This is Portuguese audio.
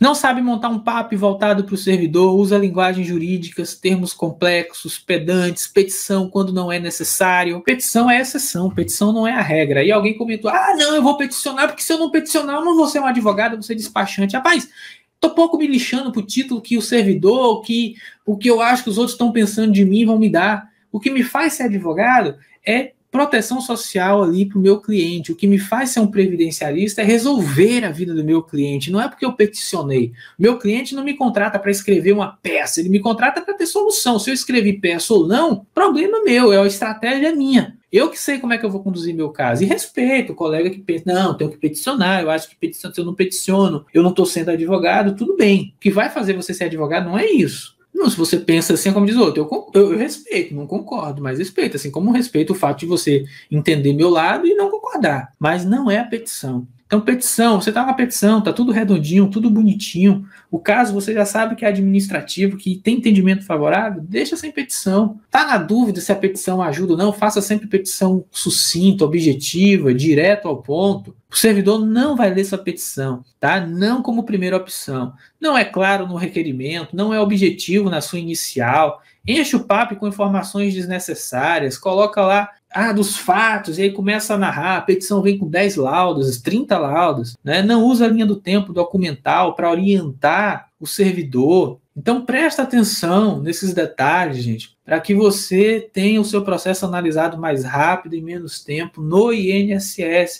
Não sabe montar um papo voltado para o servidor, usa linguagens jurídicas, termos complexos, pedantes, petição quando não é necessário. Petição é exceção, petição não é a regra. E alguém comentou: ah, não, eu vou peticionar, porque se eu não peticionar, eu não vou ser um advogado, eu vou ser despachante. Rapaz, tô pouco me lixando pro título que o servidor, que o que eu acho que os outros estão pensando de mim vão me dar. O que me faz ser advogado é proteção social ali para o meu cliente. O que me faz ser um previdenciarista é resolver a vida do meu cliente. Não é porque eu peticionei. Meu cliente não me contrata para escrever uma peça, ele me contrata para ter solução. Se eu escrevi peça ou não, problema meu, é a estratégia minha. Eu que sei como é que eu vou conduzir meu caso. E respeito o colega que pensa, não, tenho que peticionar, eu acho que peticionar, se eu não peticiono, eu não estou sendo advogado, tudo bem. O que vai fazer você ser advogado não é isso. Não, se você pensa assim, é como diz o outro, eu, eu, eu, respeito, não concordo, mas respeito. Assim como respeito o fato de você entender meu lado e não concordar. Mas não é a petição. Então, petição, você está na petição, está tudo redondinho, tudo bonitinho. O caso você já sabe que é administrativo, que tem entendimento favorável, deixa sem petição. Está na dúvida se a petição ajuda ou não, faça sempre petição sucinta, objetiva, direto ao ponto. O servidor não vai ler sua petição, tá? Não como primeira opção. Não é claro no requerimento, não é objetivo na sua inicial. Enche o papo com informações desnecessárias, coloca lá ah, dos fatos, e aí começa a narrar, a petição vem com 10 laudos, 30 laudos, né? não usa a linha do tempo documental para orientar o servidor. Então presta atenção nesses detalhes, gente, para que você tenha o seu processo analisado mais rápido e menos tempo no INSS.